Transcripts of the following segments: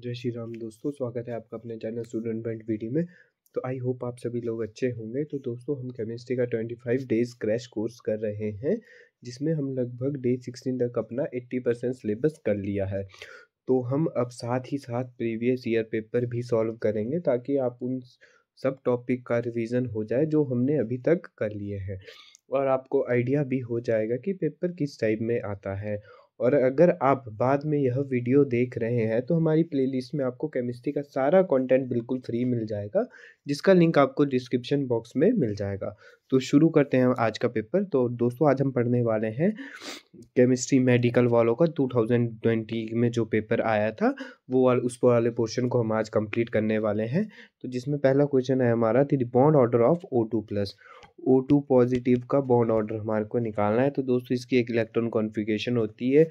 जय श्री राम दोस्तों स्वागत है आपका अपने चैनल स्टूडेंट पॉइंट वीडियो में तो आई होप आप सभी लोग अच्छे होंगे तो दोस्तों हम केमिस्ट्री का 25 डेज क्रैश कोर्स कर रहे हैं जिसमें हम लगभग डे 16 तक अपना 80 परसेंट सिलेबस कर लिया है तो हम अब साथ ही साथ प्रीवियस ईयर पेपर भी सॉल्व करेंगे ताकि आप उन सब टॉपिक का रिविजन हो जाए जो हमने अभी तक कर लिए हैं और आपको आइडिया भी हो जाएगा कि पेपर किस टाइप में आता है और अगर आप बाद में यह वीडियो देख रहे हैं तो हमारी प्लेलिस्ट में आपको केमिस्ट्री का सारा कंटेंट बिल्कुल फ्री मिल जाएगा जिसका लिंक आपको डिस्क्रिप्शन बॉक्स में मिल जाएगा तो शुरू करते हैं आज का पेपर तो दोस्तों आज हम पढ़ने वाले हैं केमिस्ट्री मेडिकल वालों का 2020 में जो पेपर आया था वो वाले उस वाले पोर्शन को हम आज कंप्लीट करने वाले हैं तो जिसमें पहला क्वेश्चन है हमारा the bond order of O two plus O two positive का बॉन्ड ऑर्डर हमारे को निकालना है तो दोस्तों इसकी एक इलेक्ट्रॉन कॉन्फ़िगरेशन होती है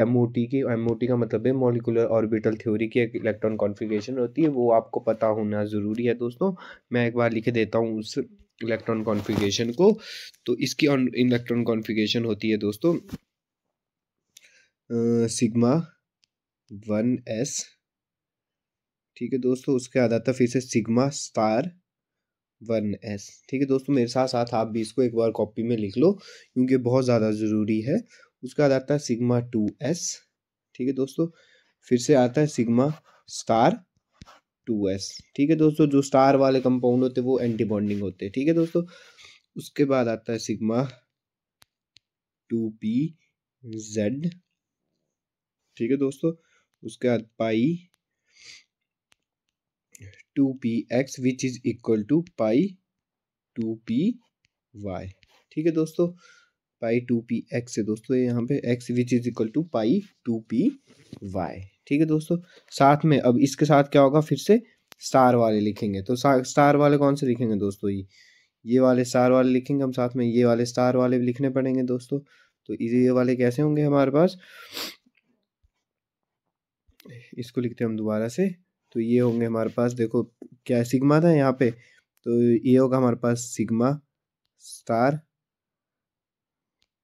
एम ओ टी की एम ओ टी का मतलब है मॉलिकुलर ऑर्बिटल थ्योरी की एक इलेक्ट्रॉन कॉन्फ़िगरेशन होती है वो आपको पता होना ज़रूरी है दोस्तों मैं एक बार लिख देता हूँ उस इलेक्ट्रॉन कॉन्फ़िगरेशन को तो इसकी इलेक्ट्रॉन कॉन्फ़िगरेशन होती है दोस्तों सिग्मा वन एस ठीक है दोस्तों उसके आधार था फिर से सिग्मा स्टार वन एस ठीक है दोस्तों मेरे साथ साथ आप भी इसको एक बार कॉपी में लिख लो क्योंकि बहुत ज़्यादा ज़रूरी है उसके बाद आता है सिग्मा टू एस ठीक है दोस्तों फिर से आता है सिग्मा स्टार टू एस ठीक है दोस्तों जो स्टार वाले कंपाउंड होते हैं वो एंटी बॉन्डिंग होते हैं ठीक है दोस्तों उसके बाद आता है सिग्मा टू पी जेड ठीक है दोस्तों उसके बाद pi two P X which is equal to pi two P Y ठीक है दोस्तों पाई टू पी एक्स है दोस्तों यहाँ पे X which is equal to pi two P Y ठीक है दोस्तों साथ में अब इसके साथ क्या होगा फिर से स्टार वाले लिखेंगे तो स्टार वाले कौन से लिखेंगे दोस्तों ये ये वाले स्टार वाले लिखेंगे हम साथ में ये वाले स्टार वाले भी लिखने पड़ेंगे दोस्तों तो ये वाले कैसे होंगे हमारे पास इसको लिखते हैं हम दोबारा से तो ये होंगे हमारे पास देखो क्या सिग्मा था यहाँ पे तो ये होगा हमारे पास sigma star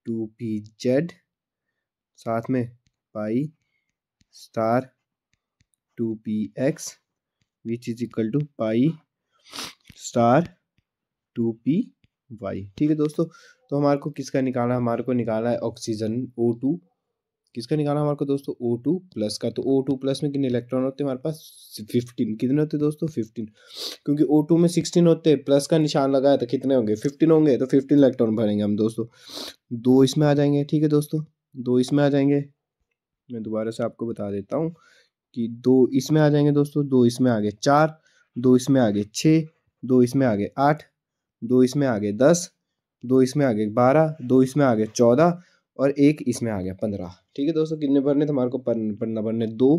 two P Z साथ में pi star two P X which is equal to pi star two P Y ठीक है दोस्तों तो हमारे को किसका निकाला हमारे को निकाला है ऑक्सीजन ओ टू किसका निकालना हमारे को दोस्तों ओ टू प्लस का तो ओ टू प्लस में कितने इलेक्ट्रॉन होते हैं हमारे पास फिफ्टीन कितने होते हैं दोस्तों फिफ्टीन क्योंकि ओ टू में सिक्सटीन होते हैं प्लस का निशान लगाया तो कितने होंगे फिफ्टीन होंगे तो फिफ्टीन इलेक्ट्रॉन भरेंगे हम दोस्तों दो इसमें आ जाएंगे ठीक है दोस्तों दो इसमें आ जाएंगे मैं दोबारा से आपको बता देता हूँ कि दो इसमें आ जाएंगे दोस्तों दो इसमें आ गए चार दो इसमें आ गए छः दो इसमें आ गए आठ दो इसमें आ गए दस दो इसमें आ गए बारह दो इसमें आ गए चौदह और एक इसमें आ गया पंद्रह ठीक है दोस्तों कितने भरने थे हमारे को पंद्रह भरने दो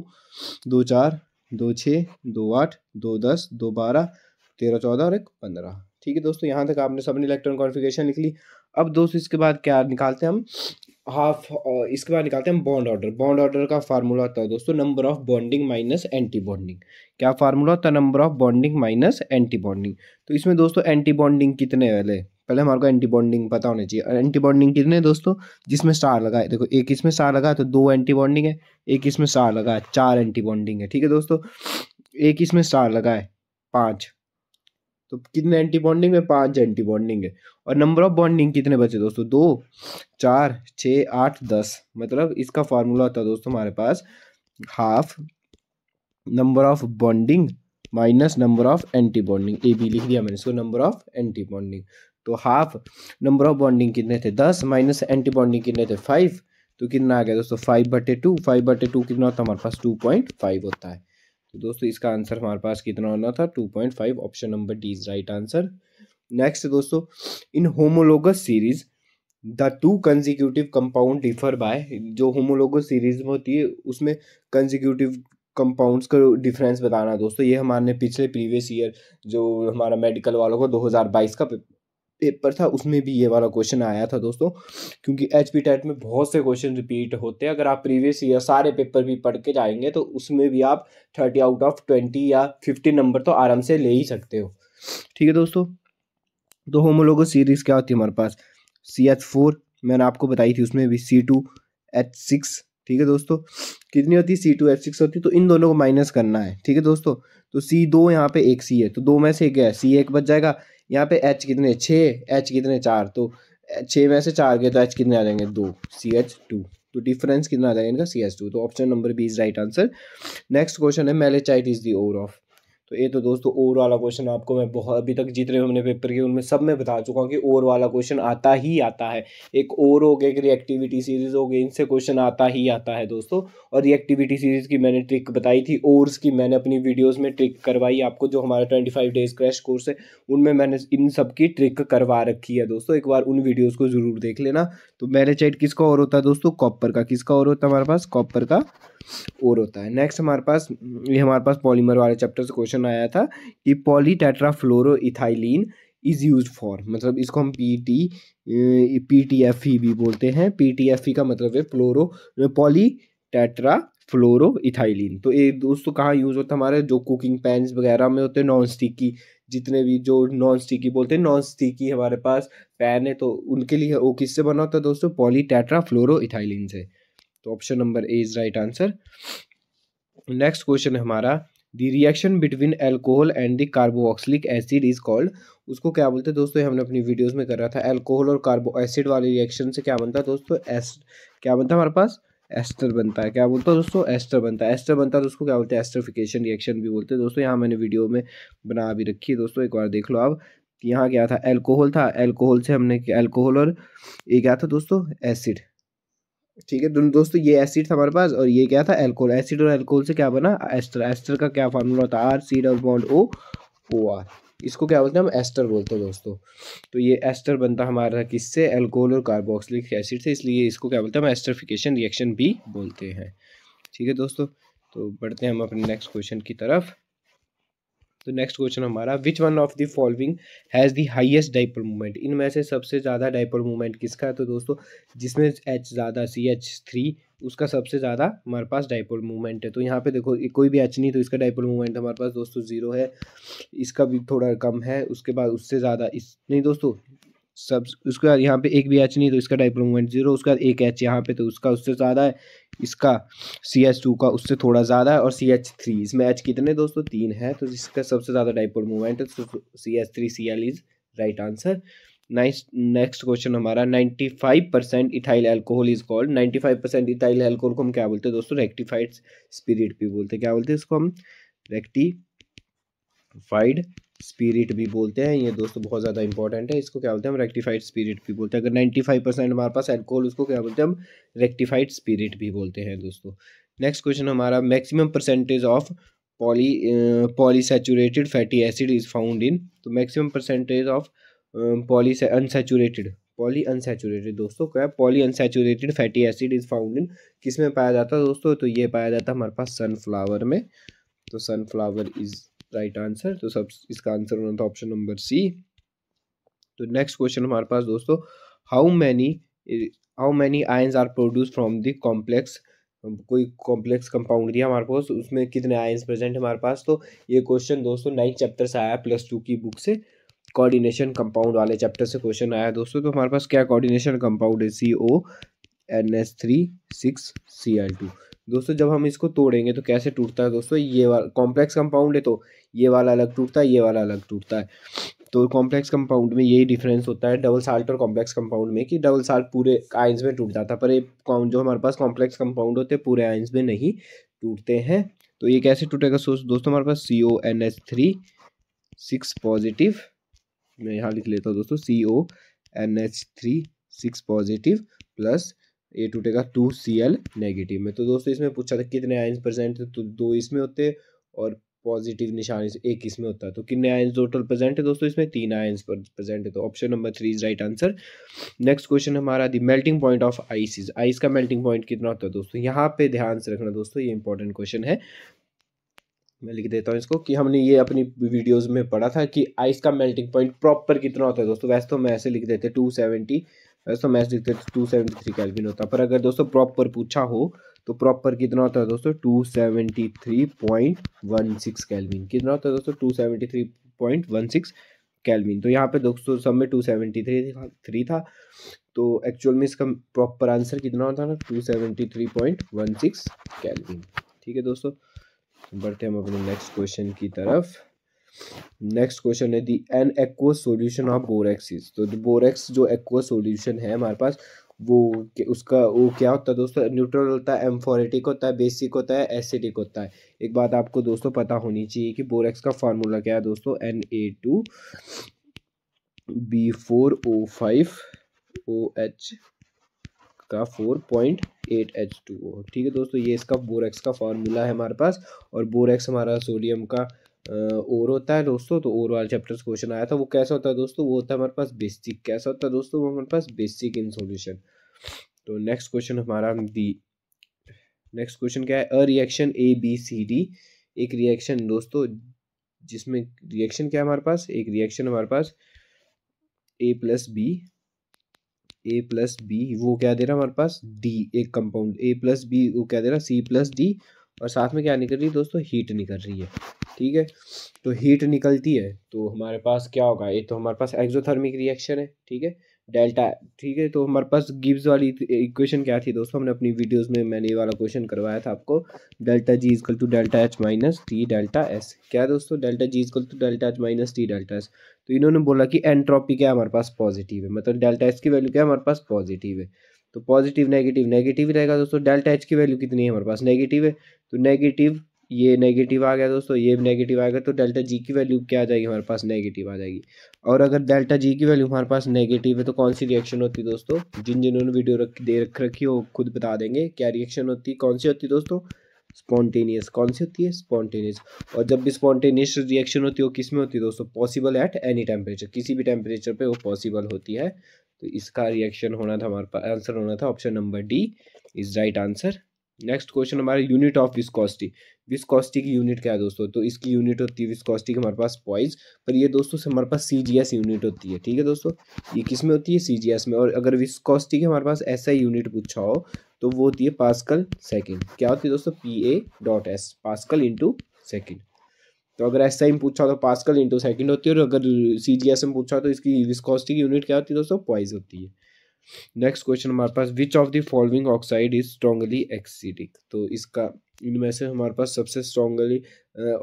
दो चार दो छः दो आठ दो दस दो बारह तेरह चौदह और एक पंद्रह ठीक है दोस्तों यहाँ तक आपने सबने इलेक्ट्रॉन कॉन्फ़िगरेशन लिख ली अब दोस्तों इसके बाद क्या निकालते हैं हम हाफ इसके बाद निकालते हैं हम बॉन्ड ऑर्डर बॉन्ड ऑर्डर का फार्मूला होता है दोस्तों number of bonding minus anti bonding क्या फार्मूला होता है number of bonding minus anti bonding तो इसमें दोस्तों एंटी बॉन्डिंग कितने वाले पहले हमारे को एंटी बॉन्डिंग पता होना चाहिए एंटी बॉन्डिंग कितने दोस्तों जिसमें स्टार लगा है देखो एक इसमें स्टार लगा है तो दो एंटी बॉन्डिंग है एक इसमें स्टार लगा है चार एंटी बॉन्डिंग है ठीक है दोस्तों एक इसमें स्टार लगा है पाँच तो कितने एंटी बॉन्डिंग पाँच एंटी बॉन्डिंग है और नंबर ऑफ बॉन्डिंग कितने बचे दोस्तों दो चार छः आठ दस मतलब इसका फार्मूला होता है दोस्तों हमारे पास half number of bonding minus number of anti bonding A B लिख दिया मैंने इसको नंबर ऑफ एंटी बॉन्डिंग तो हाफ नंबर ऑफ बॉन्डिंग कितने थे दस माइनस एंटी बॉन्डिंग कितने थे फाइव तो कितना आ गया दोस्तों फाइव बटे टू फाइव बटे टू कितना होता है हमारे पास टू पॉइंट फाइव होता है तो दोस्तों इसका आंसर हमारे पास कितना होना था two point five option number D is right answer next दोस्तों in homologous series the two consecutive compound differ by जो होमोलोगस सीरीज होती है उसमें कंजिक्यूटिव कंपाउंड्स का डिफरेंस बताना दोस्तों ये हमारे पिछले प्रीवियस ईयर जो हमारा मेडिकल वालों को 2022 का पेपर था उसमें भी ये वाला क्वेश्चन आया था दोस्तों क्योंकि एच पी टेट में बहुत से क्वेश्चन रिपीट होते हैं अगर आप प्रीवियस ईयर सारे पेपर भी पढ़ के जाएंगे तो उसमें भी आप थर्टी आउट ऑफ ट्वेंटी या फिफ्टी नंबर तो आराम से ले ही सकते हो ठीक है दोस्तों तो होमोलोगो सीरीज क्या होती है हमारे पास सी एच फोर मैंने आपको बताई थी उसमें भी सी टू एच सिक्स ठीक है दोस्तों कितनी होती है सी टू एच सिक्स होती तो इन दोनों को माइनस करना है ठीक है दोस्तों तो सी दो यहाँ पे एक सी है तो दो में से एक है सी एक बच जाएगा यहाँ पे एच कितने छः एच कितने चार तो छः में से चार गए तो एच कितने आ जाएंगे दो सी एच टू तो डिफरेंस कितना आ जाएगा इनका सी एच टू तो option number B is right answer next question है malachite is the ore of तो ये तो दोस्तों ओर वाला क्वेश्चन आपको मैं बहुत अभी तक जितने हमने पेपर के उनमें सब मैं बता चुका हूँ कि ओवर वाला क्वेश्चन आता ही आता है एक और हो गया एक रिएक्टिविटी सीरीज हो गई इनसे क्वेश्चन आता ही आता है दोस्तों और रिएक्टिविटी सीरीज की मैंने ट्रिक बताई थी ओर्स की मैंने अपनी वीडियोज़ में ट्रिक करवाई आपको जो हमारा twenty five days crash course है उनमें मैंने इन सब की ट्रिक करवा रखी है दोस्तों एक बार उन वीडियोज़ को ज़रूर देख लेना तो मैरिचाइट किसका और होता है दोस्तों कॉपर का किसका और होता है हमारे पास कॉपर का और होता है नेक्स्ट हमारे पास ये हमारे पास पॉलीमर वाले चैप्टर से क्वेश्चन आया था कि poly fluoro ethylene is use for मतलब इसको हम P T P T F E भी बोलते हैं पी टी एफ ई का मतलब है fluoro poly tetra fluoro ethylene तो ये दोस्तों कहाँ यूज़ होता है हमारे जो कुकिंग पैन वगैरह में होते हैं नॉन स्टिकी जितने भी जो नॉन स्टिकी बोलते हैं नॉन स्टिकी हमारे पास पैन है तो उनके लिए वो किससे बना होता है दोस्तों पॉली टेट्रा फ्लोरो इथाइलिन से तो option number A is right answer next question है हमारा the reaction between alcohol and the carboxylic acid is called उसको क्या बोलते हैं दोस्तों हमने अपनी वीडियोस में कर रहा था एल्कोहल और कार्बो एसिड वाले रिएक्शन से क्या बनता है दोस्तों एस क्या बनता है हमारे पास एस्टर बनता है क्या बोलता है दोस्तों एस्टर बनता है एस्टर बनता है तो उसको क्या बोलते हैं एस्टरफिकेशन रिएक्शन भी बोलते हैं दोस्तों यहाँ मैंने वीडियो में बना भी रखी है दोस्तों एक बार देख लो आप यहाँ क्या था एल्कोहल था एल्कोहल से हमने एल्कोहल और ये क्या था दोस्तों एसिड ठीक है दोनों दोस्तों ये एसिड था हमारे पास और ये क्या था एल्कोहल एसिड और एल्कोहल से क्या बना एस्टर एस्टर का क्या फार्मूला होता है R C double bond O O R इसको क्या बोलते हैं हम एस्टर बोलते हैं दोस्तों तो ये एस्टर बनता हमारा किससे एल्कोहल और कार्बोक्सिलिक एसिड से इसलिए इसको क्या बोलते हैं हम एस्टरफिकेशन रिएक्शन भी बोलते हैं ठीक है दोस्तों तो बढ़ते हैं हम अपने नेक्स्ट क्वेश्चन की तरफ तो नेक्स्ट क्वेश्चन हमारा which one of the following has the highest dipole movement इनमें से सबसे ज़्यादा डाइपोल मूवमेंट किसका है तो दोस्तों जिसमें एच ज़्यादा सी एच थ्री उसका सबसे ज़्यादा हमारे पास डाइपोल मूवमेंट है तो यहाँ पे देखो कोई भी एच नहीं तो इसका डाइपोल मूवमेंट हमारे पास दोस्तों ज़ीरो है इसका भी थोड़ा कम है उसके बाद उससे ज़्यादा इस नहीं दोस्तों सब उसके बाद यहाँ पे एक भी एच नहीं तो इसका डाइपोल मोमेंट जीरो उसके बाद एक एच यहाँ पे तो उसका उससे ज़्यादा है इसका सी एच टू का उससे थोड़ा ज़्यादा है और सी एच थ्री इसमें एच कितने दोस्तों तीन है तो इसका सबसे ज़्यादा डाइपोल मोमेंट है C H three C L is right answer nice next question हमारा ninety five percent ethyl alcohol is called ninety five percent ethyl alcohol को हम क्या बोलते हैं दोस्तों रेक्टिफाइड स्पिरिट भी बोलते हैं क्या बोलते हैं इसको हम रेक्टिफाइड स्पिरिट भी बोलते हैं ये दोस्तों बहुत ज़्यादा इंपॉर्टेंट है इसको क्या बोलते हैं हम रेक्टिफाइड स्पिरिट भी बोलते हैं अगर नाइन्टी फाइव परसेंट हमारे पास एल्कोहल उसको क्या बोलते हैं हम रेक्टिफाइड स्पिरिट भी बोलते हैं दोस्तों नेक्स्ट क्वेश्चन हमारा maximum percentage of poly polysaturated fatty acid is found in तो maximum percentage of poly unsaturated poly unsaturated दोस्तों क्या poly unsaturated fatty acid is found in किस में पाया जाता है दोस्तों तो ये पाया जाता है हमारे पास सनफ्लावर में तो सनफ्लावर इज़ राइट आंसर तो सब इसका आंसर होना था ऑप्शन नंबर सी तो नेक्स्ट क्वेश्चन तो हमारे पास दोस्तों how many how many ions are produce from the complex कोई कॉम्प्लेक्स कंपाउंड दिया हमारे पास उसमें कितने आयंस प्रेजेंट हमारे पास तो ये क्वेश्चन दोस्तों नाइन्थ चैप्टर से आया प्लस टू की बुक से कोऑर्डिनेशन कंपाउंड वाले चैप्टर से क्वेश्चन आया दोस्तों तो हमारे पास क्या कोऑर्डिनेशन कंपाउंड है C O N S three six C L two दोस्तों जब हम इसको तोड़ेंगे तो कैसे टूटता है दोस्तों ये वाला कॉम्प्लेक्स कंपाउंड है तो ये वाला अलग टूटता है ये वाला अलग टूटता है तो कॉम्प्लेक्स कंपाउंड में यही डिफरेंस होता है डबल साल्ट और कॉम्प्लेक्स कंपाउंड में कि डबल साल्ट पूरे आइंस में टूट जाता है पर जो हमारे पास कॉम्प्लेक्स कंपाउंड होते पूरे आइंस में नहीं टूटते हैं तो ये कैसे टूटेगा सोच दोस्तों हमारे पास C O N H three six positive मैं यहाँ लिख लेता हूँ दोस्तों C O N H three six positive plus A टूटेगा टू सी एल नेगेटिव में तो दोस्तों इसमें पूछा था कितने आयंस प्रेजेंट है तो दो इसमें होते और पॉजिटिव निशान एक इसमें होता है तो कितने आयंस टोटल प्रेजेंट है दोस्तों इसमें तीन आयंस प्रेजेंट है तो option number three is right answer next question हमारा the melting point of ice is ice का मेल्टिंग पॉइंट कितना होता है दोस्तों यहाँ पे ध्यान से रखना दोस्तों ये इंपॉर्टेंट क्वेश्चन है मैं लिख देता हूँ इसको कि हमने ये अपनी वीडियोज़ में पढ़ा था कि आइस का मेल्टिंग पॉइंट प्रॉपर कितना होता है दोस्तों वैसे तो मैं ऐसे लिख देते टू सेवेंटी वैसे तो मैच देखते टू सेवेंटी थ्री कैलविन होता पर अगर दोस्तों प्रॉपर पूछा हो तो प्रॉपर कितना होता है दोस्तों two seventy three point one six kelvin कितना होता है दोस्तों two seventy three point one six kelvin तो यहाँ पे दोस्तों सब में टू सेवेंटी थ्री थ्री था तो एक्चुअल में इसका प्रॉपर आंसर कितना होता ना two seventy three point one six kelvin ठीक है दोस्तों बढ़ते हम अपने नेक्स्ट क्वेश्चन की तरफ नेक्स्ट क्वेश्चन है the an aqueous solution of borax is तो बोरेक्स जो एक्व सोल्यूशन है हमारे पास वो उसका वो क्या होता है दोस्तों न्यूट्रल होता है एम्फोरेटिक होता है बेसिक होता है एसिडिक होता है एक बात आपको दोस्तों पता होनी चाहिए कि बोरेक्स का फार्मूला क्या है दोस्तों N A two B four O five O H का four point eight H two O ठीक है दोस्तों ये इसका बोरेक्स का फार्मूला है हमारे पास और बोरेक्स हमारा सोडियम का और होता है दोस्तों तो और वाले चैप्टर से क्वेश्चन आया था वो कैसा होता है दोस्तों वो होता है हमारे पास बेसिक कैसा होता है दोस्तों वो हमारे पास बेसिक इन सोल्यूशन तो नेक्स्ट क्वेश्चन हमारा दी नेक्स्ट क्वेश्चन क्या है a reaction A B C D एक रिएक्शन दोस्तों जिसमें रिएक्शन क्या है हमारे पास एक रिएक्शन हमारे पास A plus B A plus B वो क्या दे रहा है हमारे पास डी एक कंपाउंड ए प्लस बी वो क्या दे रहा है सी प्लस डी और साथ में क्या निकल रही है दोस्तों हीट निकल रही है ठीक है तो हीट निकलती है तो हमारे पास क्या होगा ये तो हमारे पास एक्जोथर्मिक रिएक्शन है ठीक है डेल्टा ठीक है तो हमारे पास गिब्स वाली इक्वेशन क्या थी दोस्तों हमने अपनी वीडियोस में मैंने ये वाला क्वेश्चन करवाया था आपको delta G equal to delta H minus T delta S क्या दोस्तों delta G equal to delta H minus T delta S तो इन्होंने बोला कि एंट्रोपी क्या हमारे पास पॉजिटिव है मतलब डेल्टा एस की वैल्यू क्या हमारे पास पॉजिटिव है तो पॉजिटिव नेगेटिव नेगेटिव रहेगा दोस्तों डेल्टा एच की वैल्यू कितनी है हमारे पास नेगेटिव है तो नेगेटिव ये नेगेटिव आ गया दोस्तों ये भी नेगेटिव आएगा तो डेल्टा जी की वैल्यू क्या आ जाएगी हमारे पास नेगेटिव आ जाएगी और अगर डेल्टा जी की वैल्यू हमारे पास नेगेटिव है तो कौन सी रिएक्शन होती है दोस्तों जिन जिन्होंने वीडियो रख दे रख रखी हो खुद बता देंगे क्या रिएक्शन होती है कौन सी होती है दोस्तों स्पॉन्टेनियस कौन सी होती है स्पॉन्टेनियस और जब भी स्पॉन्टेनियस रिएक्शन होती है वो किस में होती है दोस्तों पॉसिबल एट एनी टेम्परेचर किसी भी टेम्परेचर पे वो पॉसिबल होती है तो इसका रिएक्शन होना था हमारे पास आंसर होना था option number D is right answer next question हमारा यूनिट ऑफ विस्कॉसिटी विस्कॉसिटी की यूनिट क्या है दोस्तों तो इसकी यूनिट होती है विस्कॉसिटी हमारे पास पॉइज पर ये दोस्तों से हमारे पास सी यूनिट होती है ठीक है दोस्तों ये किस में होती है सी में और अगर विस्कॉसिटी की हमारे पास ऐसा यूनिट पूछा हो तो वो होती है पासकल सेकेंड क्या होती है दोस्तों P A dot S pascal into second तो अगर एस आई में पूछा तो पास्कल इंटू सेकेंड होती है और अगर सी जी एस में पूछा तो इसकी विस्कोसिटी की यूनिट क्या होती है दोस्तों पॉइज होती है नेक्स्ट क्वेश्चन हमारे पास which of the following oxide is strongly acidic तो इसका इनमें से हमारे पास सबसे स्ट्रॉन्गली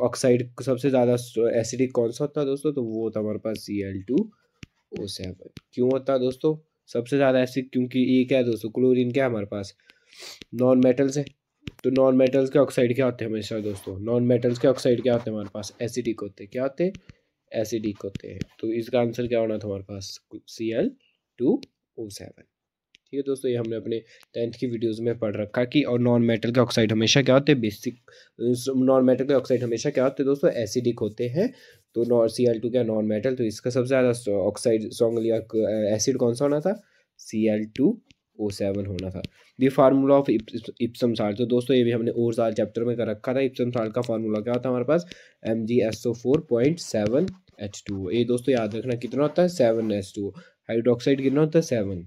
ऑक्साइड सबसे ज़्यादा एसिडिक कौन सा होता है दोस्तों तो वो होता हमारे पास C L two O seven क्यों होता है दोस्तों सबसे ज़्यादा एसिड क्योंकि ये क्या है दोस्तों क्लोरीन क्या है हमारे पास नॉन मेटल्स है तो नॉन मेटल्स के ऑक्साइड क्या होते हैं हमेशा दोस्तों नॉन मेटल्स के ऑक्साइड क्या होते हैं हमारे पास एसिडिक होते हैं क्या होते हैं एसिडिक होते हैं तो इसका आंसर क्या होना था हमारे पास C L two O seven ठीक है दोस्तों ये हमने अपने टेंथ की वीडियोस में पढ़ रखा कि और नॉन मेटल के ऑक्साइड हमेशा क्या होते हैं बेसिक नॉन मेटल के ऑक्साइड हमेशा क्या होते हैं दोस्तों एसिडिक होते हैं तो नॉन सी एल टू क्या नॉन मेटल तो इसका सबसे ज़्यादा ऑक्साइड सॉन्ग लिया एसिड कौन सा होना था C L two O seven होना था ये फार्मूला ऑफ इप्सम साल तो दोस्तों ये भी हमने और साल चैप्टर में कर रखा था इप्सम साल का फार्मूला क्या होता है हमारे पास M G S O four point seven H two O ये दोस्तों याद रखना कितना होता है seven S two O hydroxide कितना होता है सेवन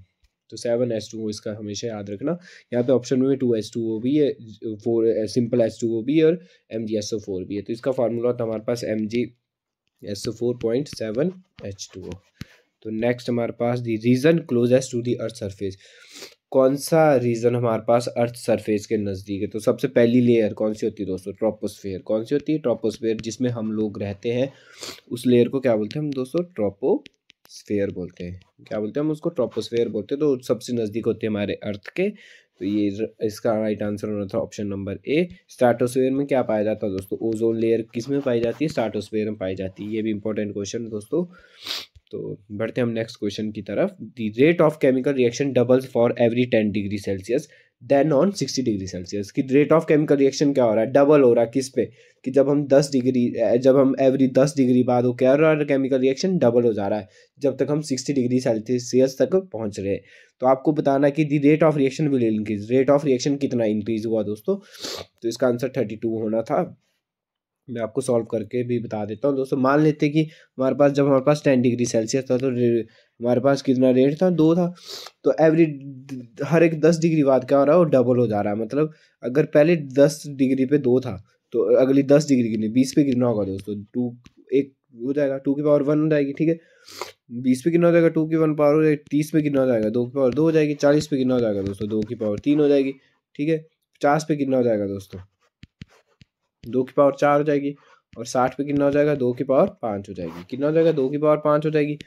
तो सेवन एस टू ओ इसका हमेशा याद रखना यहाँ पे ऑप्शन में टू एस टू ओ भी है four simple S two O भी और M G S O four भी है तो इसका फार्मूला होता है हमारे पास M G S O four point seven H two O तो नेक्स्ट हमारे पास the region closest to the earth surface कौन सा रीजन हमारे पास अर्थ सरफेस के नज़दीक है तो सबसे पहली लेयर कौन सी होती है दोस्तों ट्रोपोस्फेयर कौन सी होती है ट्रोपोस्फेयर जिसमें हम लोग रहते हैं उस लेयर को क्या बोलते हैं हम दोस्तों ट्रोपो स्फेयर बोलते हैं क्या बोलते हैं हम उसको ट्रोपोस्फेयर बोलते हैं तो सबसे नज़दीक होते हैं हमारे अर्थ के तो ये इसका राइट आंसर होना था ऑप्शन नंबर ए स्टार्टोस्फेयर में क्या पाया जाता है दोस्तों ओजोन लेयर किस में पाई जाती है स्टार्टोस्फेयर में पाई जाती है ये भी इंपॉर्टेंट क्वेश्चन दोस्तों तो बढ़ते हम नेक्स्ट क्वेश्चन की तरफ the rate of chemical reaction doubles for every ten degree Celsius then on sixty degree Celsius कि रेट ऑफ केमिकल रिएक्शन क्या हो रहा है डबल हो रहा है किस पे कि जब हम दस डिग्री जब हम एवरी दस डिग्री बाद वो क्या हो रहा है केमिकल रिएक्शन डबल हो जा रहा है जब तक हम सिक्सटी डिग्री सेल्सियस तक पहुंच रहे तो आपको बताना कि the rate of reaction will increase rate of reaction कितना इंक्रीज हुआ दोस्तों तो इसका आंसर थर्टी टू होना था मैं आपको सॉल्व करके भी बता देता हूँ दोस्तों मान लेते कि हमारे पास जब हमारे पास टेन डिग्री सेल्सियस था तो हमारे पास कितना रेट था दो था तो एवरी हर एक दस डिग्री बाद क्या हो रहा है वो डबल हो जा रहा है मतलब अगर पहले दस डिग्री पे दो था तो अगली दस डिग्री कितनी बीस पे कितना होगा दोस्तों टू एक हो जाएगा टू की पावर वन हो जाएगी ठीक है बीस पे कितना हो जाएगा टू की वन पावर हो जाएगी तीस पे कितना हो जाएगा दो की पावर दो हो जाएगी चालीस पे कितना हो जाएगा दोस्तों दो की पावर तीन हो जाएगी ठीक है पचास पे कितना हो जाएगा दोस्तों दो की पावर चार हो जाएगी और साठ पे कितना हो जाएगा दो की पावर पाँच हो जाएगी कितना हो जाएगा दो की पावर पाँच हो जाएगी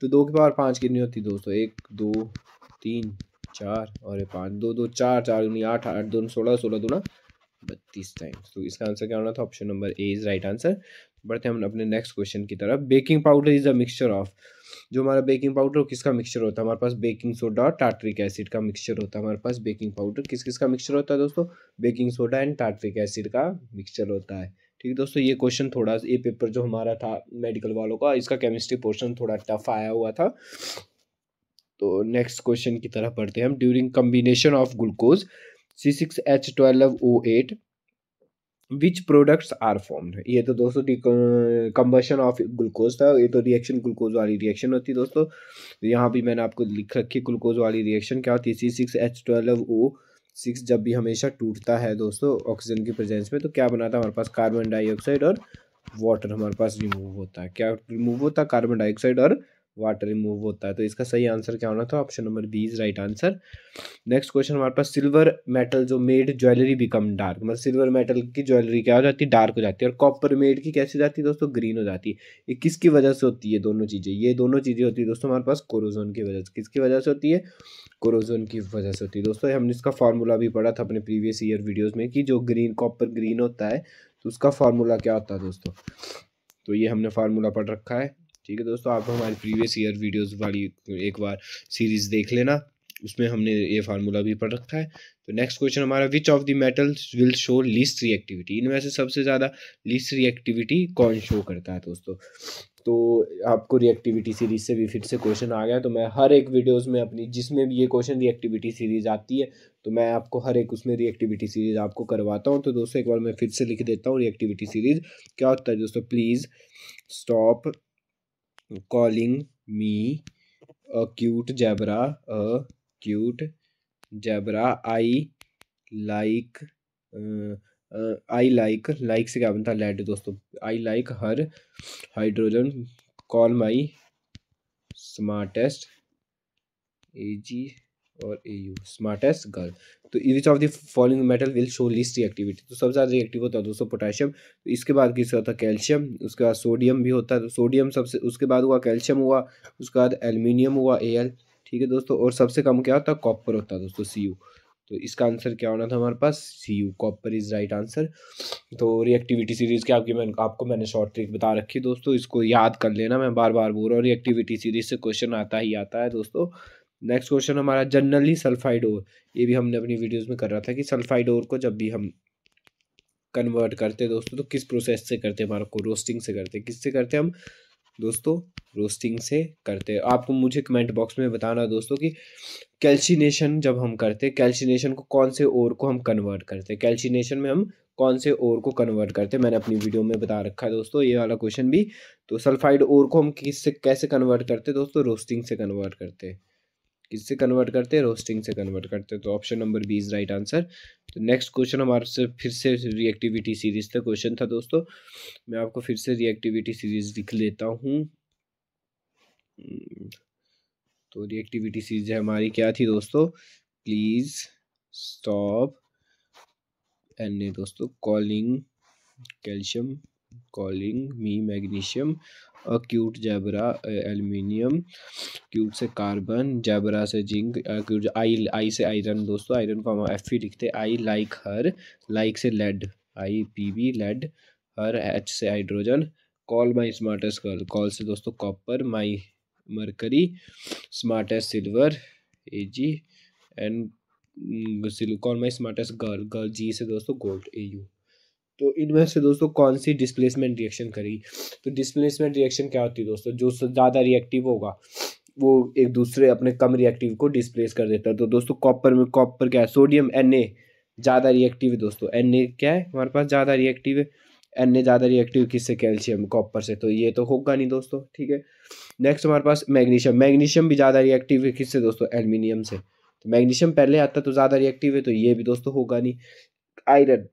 तो दो की पावर पाँच कितनी होती है दोस्तों एक दो तीन चार और ये पाँच दो दो चार चार दूनी आठ आठ दो सोलह सोलह दूना बत्तीस टाइम्स तो इसका आंसर क्या होना था option number A is right answer बढ़ते हैं हम अपने नेक्स्ट क्वेश्चन की तरफ baking powder is a mixture of जो हमारा बेकिंग पाउडर किसका मिक्सचर होता है हमारे पास बेकिंग सोडा और टार्ट्रिक एसिड का मिक्सचर होता है हमारे पास बेकिंग पाउडर किस किस का मिक्सचर होता है दोस्तों baking soda and tartaric acid का मिक्सचर होता है ठीक है दोस्तों ये क्वेश्चन थोड़ा ये पेपर जो हमारा था मेडिकल वालों का इसका केमिस्ट्री पोर्शन थोड़ा टफ आया हुआ था तो नेक्स्ट क्वेश्चन की तरफ पढ़ते हैं हम during combination of glucose C six H twelve O eight which products are form ये तो दोस्तों कंबर्शन ऑफ ग्लूकोज था ये तो रिएक्शन ग्लूकोज वाली रिएक्शन होती है दोस्तों यहाँ भी मैंने आपको लिख रखी ग्लूकोज वाली रिएक्शन क्या होती है C six H twelve O six जब भी हमेशा टूटता है दोस्तों ऑक्सीजन की प्रेजेंस में तो क्या बनाता है हमारे पास कार्बन डाइऑक्साइड और वाटर हमारे पास रिमूव होता है क्या रिमूव होता है कार्बन डाइऑक्साइड और वाटर रिमूव होता है तो इसका सही आंसर क्या होना था option number B is right answer next question हमारे पास सिल्वर मेटल जो मेड ज्वेलरी बिकम डार्क मतलब सिल्वर मेटल की ज्वेलरी क्या हो जाती है डार्क हो जाती है और कॉपर मेड की कैसी जाती है दोस्तों ग्रीन हो जाती है ये किसकी वजह से होती है दोनों चीज़ें ये दोनों चीज़ें होती है दोस्तों हमारे पास कोरोजोन की वजह से किसकी वजह से होती है कोरोजोन की वजह से होती है दोस्तों हमने इसका फार्मूला भी पढ़ा था अपने प्रीवियस ईयर वीडियोज़ में कि जो ग्रीन कॉपर ग्रीन होता है तो उसका फार्मूला क्या होता है दोस्तों तो ये हमने फार्मूला पढ़ रखा है ठीक है दोस्तों आप हमारी प्रीवियस ईयर वीडियोस वाली एक बार सीरीज़ देख लेना उसमें हमने ये फार्मूला भी पढ़ रखा है तो नेक्स्ट क्वेश्चन हमारा which of the metals will show least reactivity इनमें से सबसे ज़्यादा लीस्ट रिएक्टिविटी कौन शो करता है दोस्तों तो आपको रिएक्टिविटी सीरीज से भी फिर से क्वेश्चन आ गया तो मैं हर एक वीडियोस में अपनी जिसमें भी ये क्वेश्चन रिएक्टिविटी सीरीज आती है तो मैं आपको हर एक उसमें रिएक्टिविटी सीरीज आपको करवाता हूँ तो दोस्तों एक बार मैं फिर से लिख देता हूँ रिएक्टिविटी सीरीज क्या होता है दोस्तों please stop calling me a cute zebra a cute zebra I like I like like से क्या बनता है लेट दोस्तों I like her hydrogen call my smartest A G और ए यू स्मार्टेस्ट गर्ल तो which of the following metal will show least reactivity तो सबसे ज़्यादा रिएक्टिव होता है दोस्तों पोटेशियम तो इसके बाद किसका होता है कैल्शियम उसके बाद सोडियम भी होता है तो सोडियम सबसे उसके बाद हुआ कैल्शियम हुआ उसके बाद एल्यूमिनियम हुआ एल ठीक है दोस्तों और सबसे कम क्या होता है कॉपर होता है दोस्तों सी तो इसका आंसर क्या होना था हमारे पास C U copper is right answer तो रिएक्टिविटी सीरीज़ की आपकी मैं आपको मैंने शॉर्ट ट्रिक बता रखी है दोस्तों इसको याद कर लेना मैं बार बार बोल रहा हूँ रिएक्टिविटी सीरीज से क्वेश्चन आता ही आता है दोस्तों नेक्स्ट क्वेश्चन हमारा जनरली सल्फाइड ओर ये भी हमने अपनी वीडियोस में कर रहा था कि सल्फाइड ओर को जब भी हम कन्वर्ट करते हैं दोस्तों तो किस प्रोसेस से करते हैं हमारा को रोस्टिंग से करते हैं किससे करते हैं हम दोस्तों रोस्टिंग से करते हैं आपको मुझे कमेंट बॉक्स में बताना दोस्तों कि कैल्शिनेशन जब हम करते हैं कैल्शिनेशन को कौन से ओर को हम कन्वर्ट करते हैं कैल्शिनेशन में हम कौन से ओर को कन्वर्ट करते हैं मैंने अपनी वीडियो में बता रखा है दोस्तों ये वाला क्वेश्चन भी तो सल्फाइड ओर को हम किससे कैसे कन्वर्ट करते हैं दोस्तों रोस्टिंग से कन्वर्ट करते हैं किससे कन्वर्ट करते हैं रोस्टिंग से कन्वर्ट करते हैं तो option number B is right answer तो नेक्स्ट क्वेश्चन हमारे से फिर से रिएक्टिविटी सीरीज का क्वेश्चन था दोस्तों मैं आपको फिर से रिएक्टिविटी सीरीज लिख लेता हूँ हम्म, तो रिएक्टिविटी सीरीज हमारी क्या थी दोस्तों प्लीज़ स्टॉप एंड दोस्तों calling calcium calling me magnesium a cute zebra aluminium cute से कार्बन जैबरा से जिंक आई आई से आयरन दोस्तों आयरन को हम एफ ही लिखते आई लाइक हर लाइक से lead I P B lead her H से hydrogen call my smartest girl call से दोस्तों copper my mercury smartest silver A G and call my smartest girl girl G से दोस्तों gold A you तो इनमें से दोस्तों कौन सी डिस्प्लेसमेंट रिएक्शन करेगी तो डिस्प्लेसमेंट रिएक्शन क्या होती है दोस्तों जो ज़्यादा रिएक्टिव होगा वो एक दूसरे अपने कम रिएक्टिव को डिस्प्लेस कर देता है तो दोस्तों कॉपर में कॉपर क्या है सोडियम एन ज़्यादा रिएक्टिव है दोस्तों एन क्या है हमारे पास ज़्यादा रिएक्टिव है एन ज़्यादा रिएक्टिव किससे कैल्शियम कॉपर से तो ये तो होगा नहीं दोस्तों ठीक है नेक्स्ट हमारे पास मैग्नीशियम मैग्नीशियम भी ज़्यादा रिएक्टिव है किससे दोस्तों एल्यूमिनियम से तो मैग्नीशियम पहले आता तो ज़्यादा रिएक्टिव है तो ये भी दोस्तों होगा नहीं आयरन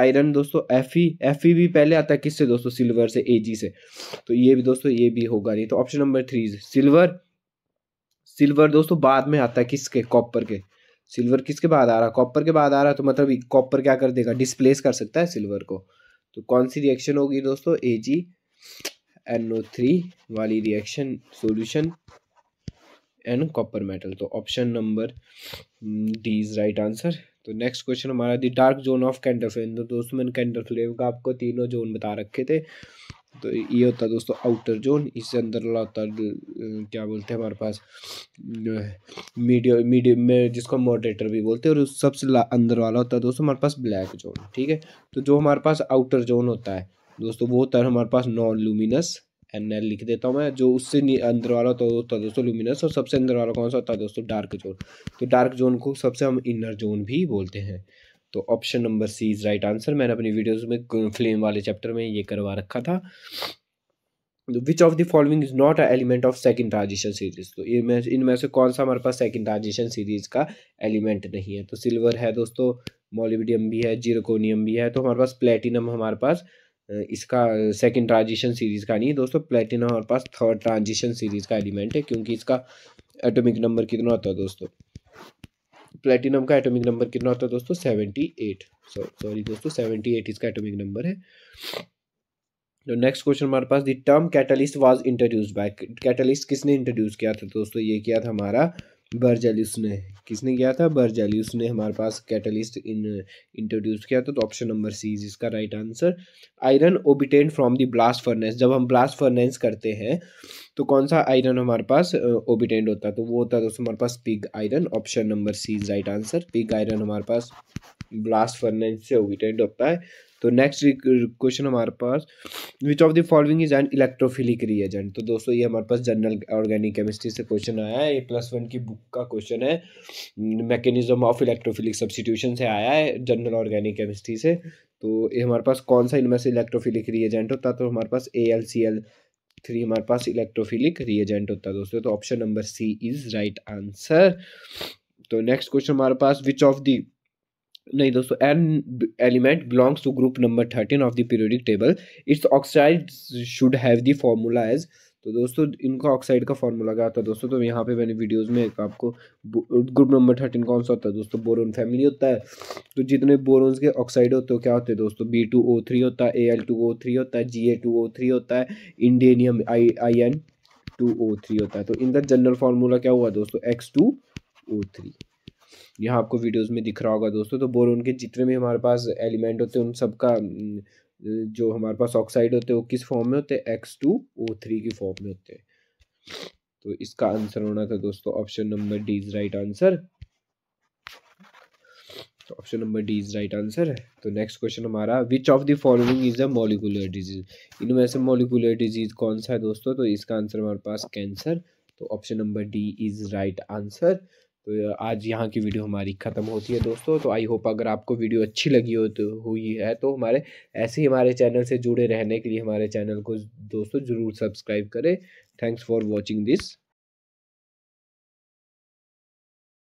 आयरन दोस्तों एफ ई एफ ई भी पहले आता है किससे दोस्तों सिल्वर से एजी से तो ये भी दोस्तों ये भी होगा नहीं तो option number three silver silver दोस्तों बाद में आता है किसके कॉपर के सिल्वर किसके बाद आ रहा है कॉपर के बाद आ रहा है तो मतलब कॉपर क्या कर देगा डिस्प्लेस कर सकता है सिल्वर को तो कौन सी रिएक्शन होगी दोस्तों A G N O three वाली reaction solution and copper metal तो option number D is right answer तो नेक्स्ट क्वेश्चन हमारा the dark zone of flame तो दोस्तों मैंने कैंडल फ्लेम का आपको तीनों जोन बता रखे थे तो ये होता है दोस्तों आउटर जोन इससे अंदर वाला होता क्या बोलते हैं हमारे पास मीडियो मीडियो में जिसको मॉडरेटर भी बोलते हैं और उस सबसे अंदर वाला होता है दोस्तों हमारे पास ब्लैक जोन ठीक है तो जो हमारे पास आउटर जोन होता है दोस्तों वो होता है हमारे पास नॉन लूमिनस एन एल लिख देता हूँ मैं जो उससे अंदर वाला तो होता है दोस्तों लुमिनस और सबसे अंदर वाला कौन सा होता है दोस्तों डार्क जोन तो डार्क जोन को सबसे हम इनर जोन भी बोलते हैं तो option number C is right answer मैंने अपनी वीडियोज में फ्लेम वाले चैप्टर में ये करवा रखा था which of the following is not a element of second transition series तो इनमें से कौन सा हमारे पास सेकंड ट्रांजिशन सीरीज का एलिमेंट नहीं है तो सिल्वर है दोस्तों मोलिबिडियम भी है जीरोकोनियम भी है तो हमारे पास प्लेटिनम हमारे पास इसका सेकंड ट्रांजिशन सीरीज़ का नहीं है दोस्तों प्लेटिनम हमारे पास थर्ड ट्रांजिशन सीरीज़ का एलिमेंट है क्योंकि इसका एटॉमिक नंबर कितना होता है दोस्तों प्लेटिनम का एटॉमिक नंबर कितना होता है दोस्तों सेवेंटी एट सॉरी दोस्तों सेवेंटी एट इसका एटॉमिक नंबर है तो नेक्स्ट क्वेश्चन हमारे पास the term catalyst was introduce by catalyst किसने इंट्रोड्यूस किया था दोस्तों ये किया था हमारा बर्जलिस ने किसने किया था बर्जाली उसने हमारे पास कैटलिस्ट इन इंट्रोड्यूस किया था तो ऑप्शन नंबर सी इज इसका right answer iron obtain from the blast furnace जब हम ब्लास्ट फर्नेस करते हैं तो कौन सा आयरन हमारे पास ओबिटेंड होता है तो वो होता है दोस्तों हमारे पास pig iron option number C is right answer pig iron हमारे पास ब्लास्ट फर्नेस से ओबिटेंड होता है तो नेक्स्ट क्वेश्चन हमारे पास which of the following is an electrophilic reagent तो दोस्तों ये हमारे पास जनरल ऑर्गेनिक केमिस्ट्री से क्वेश्चन आया है ये प्लस वन की बुक का क्वेश्चन है मैकेनिज्म ऑफ इलेक्ट्रोफिलिक सब्सिट्यूशन से आया है जनरल ऑर्गेनिक केमिस्ट्री से तो ये हमारे पास कौन सा इनमें से इलेक्ट्रोफिलिक रिएजेंट होता तो हमारे पास A L C L three हमारे पास इलेक्ट्रोफिलिक रिएजेंट होता है दोस्तों तो option number C is right answer तो नेक्स्ट क्वेश्चन हमारे पास विच ऑफ दी नहीं दोस्तों an element belongs to group number thirteen of the periodic table its oxide should have the formula as तो दोस्तों इनका ऑक्साइड का फॉर्मूला क्या होता है दोस्तों तो यहाँ पे मैंने वीडियोस में एक आपको ग्रुप नंबर थर्टीन कौन सा होता है दोस्तों बोरोन फैमिली होता है तो जितने बोरोन्स के ऑक्साइड होते हो क्या होते हैं दोस्तों बी टू ओ थ्री होता है A L two O three होता है G A two O three होता है indium I I N two O three होता है तो इनका जनरल फार्मूला क्या हुआ दोस्तों एक्स टू ओ थ्री यहाँ आपको वीडियोस में दिख रहा होगा दोस्तों तो बोरोन के जितने भी हमारे पास एलिमेंट होते हैं उन सब का जो हमारे पास ऑक्साइड होते हैं वो किस फॉर्म में होते हैं एक्स टू ओ थ्री की फॉर्म में होते हैं तो इसका आंसर होना था दोस्तों option number D is right answer तो option number D is right answer है तो नेक्स्ट क्वेश्चन हमारा which of the following is a molecular disease इनमें से मोलिकुलर डिजीज कौन सा है दोस्तों तो इसका आंसर हमारे पास कैंसर तो option number D is right answer तो आज यहाँ की वीडियो हमारी ख़त्म होती है दोस्तों तो आई होप अगर आपको वीडियो अच्छी लगी हो तो हुई है तो हमारे ऐसे ही हमारे चैनल से जुड़े रहने के लिए हमारे चैनल को दोस्तों ज़रूर सब्सक्राइब करें थैंक्स फॉर वॉचिंग दिस